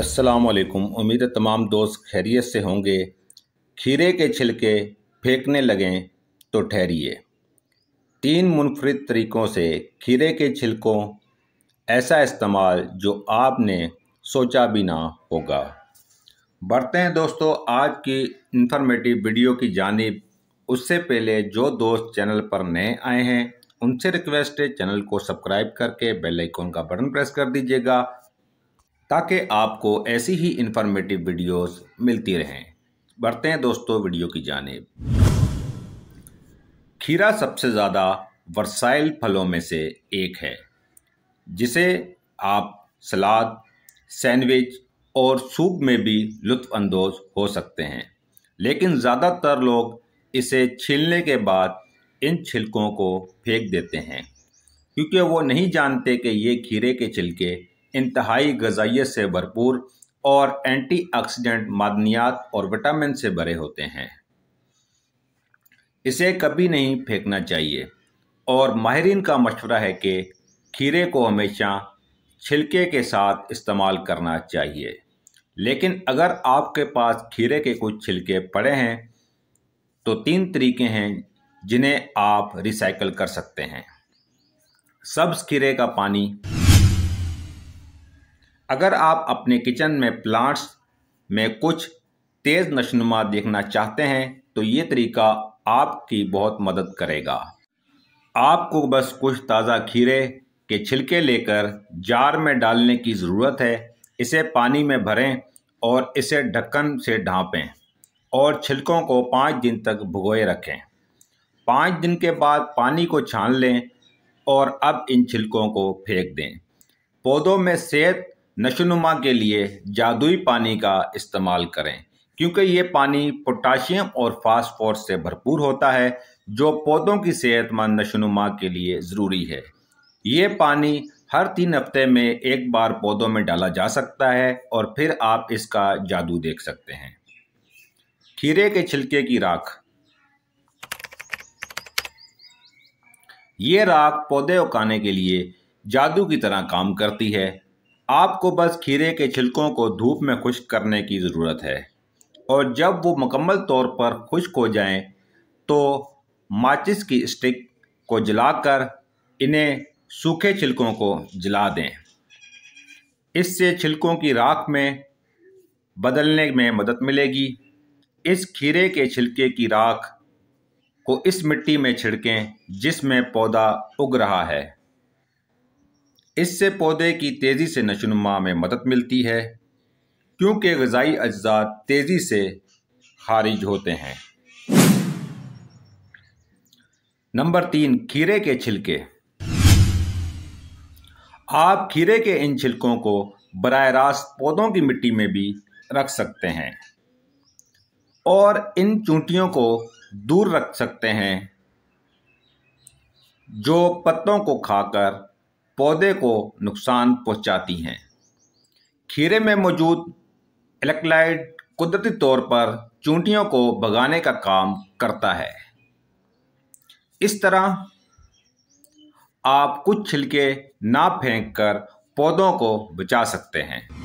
असलकुम उम्मीद है तमाम दोस्त खैरियत से होंगे खीरे के छिलके फेंकने लगें तो ठहरिए तीन मुनफरद तरीक़ों से खीरे के छिलकों ऐसा इस्तेमाल जो आपने सोचा भी ना होगा बढ़ते हैं दोस्तों आज की इंफॉर्मेटिव वीडियो की जानब उससे पहले जो दोस्त चैनल पर नए आए हैं उनसे रिक्वेस्ट है चैनल को सब्सक्राइब करके बेल आइकॉन का बटन प्रेस कर दीजिएगा ताकि आपको ऐसी ही इन्फॉर्मेटिव वीडियोस मिलती रहें बढ़ते हैं दोस्तों वीडियो की जानेब खीरा सबसे ज़्यादा वर्साइल फलों में से एक है जिसे आप सलाद सैंडविच और सूप में भी लुत्फानंदोज हो सकते हैं लेकिन ज़्यादातर लोग इसे छीलने के बाद इन छिलकों को फेंक देते हैं क्योंकि वो नहीं जानते कि ये खीरे के छिलके इंतहाई गजाइत से भरपूर और एंटीऑक्सीडेंट मादनियात और विटामिन से भरे होते हैं इसे कभी नहीं फेंकना चाहिए और माहरीन का मशवरा है कि खीरे को हमेशा छिलके के साथ इस्तेमाल करना चाहिए लेकिन अगर आपके पास खीरे के कुछ छिलके पड़े हैं तो तीन तरीके हैं जिन्हें आप रिसाइकल कर सकते हैं सब्ज खीरे का पानी अगर आप अपने किचन में प्लांट्स में कुछ तेज़ नशनुमा देखना चाहते हैं तो ये तरीका आपकी बहुत मदद करेगा आपको बस कुछ ताज़ा खीरे के छिलके लेकर जार में डालने की ज़रूरत है इसे पानी में भरें और इसे ढक्कन से ढांपें और छिलकों को पाँच दिन तक भुगोए रखें पाँच दिन के बाद पानी को छान लें और अब इन छिलकों को फेंक दें पौधों में सेहत नशोनुमा के लिए जादुई पानी का इस्तेमाल करें क्योंकि ये पानी पोटाशियम और फास्फोरस से भरपूर होता है जो पौधों की सेहतमंद नशोनुमा के लिए ज़रूरी है ये पानी हर तीन हफ्ते में एक बार पौधों में डाला जा सकता है और फिर आप इसका जादू देख सकते हैं खीरे के छिलके की राख ये राख पौधे उगाने के लिए जादू की तरह काम करती है आपको बस खीरे के छिलकों को धूप में खुश्क करने की ज़रूरत है और जब वो मुकम्मल तौर पर खुश्क हो जाएं तो माचिस की स्टिक को जलाकर इन्हें सूखे छिलकों को जला दें इससे छिलकों की राख में बदलने में मदद मिलेगी इस खीरे के छिलके की राख को इस मिट्टी में छिड़कें जिसमें पौधा उग रहा है इससे पौधे की तेज़ी से नशोनुमा में मदद मिलती है क्योंकि गज़ाई अज्जा तेज़ी से खारिज होते हैं नंबर तीन खीरे के छिलके आप खीरे के इन छिलकों को बर रास्त पौधों की मिट्टी में भी रख सकते हैं और इन चूंटियों को दूर रख सकते हैं जो पत्तों को खाकर पौधे को नुकसान पहुंचाती हैं खीरे में मौजूद इलेक्ट्रोलाइट कुदरती तौर पर चूंटियों को भगाने का काम करता है इस तरह आप कुछ छिलके ना फेंक कर पौधों को बचा सकते हैं